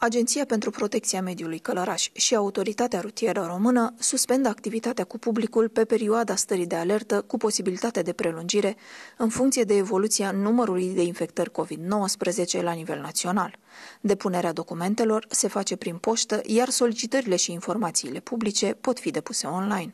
Agenția pentru Protecția Mediului Călăraș și Autoritatea Rutieră Română suspendă activitatea cu publicul pe perioada stării de alertă cu posibilitate de prelungire în funcție de evoluția numărului de infectări COVID-19 la nivel național. Depunerea documentelor se face prin poștă, iar solicitările și informațiile publice pot fi depuse online.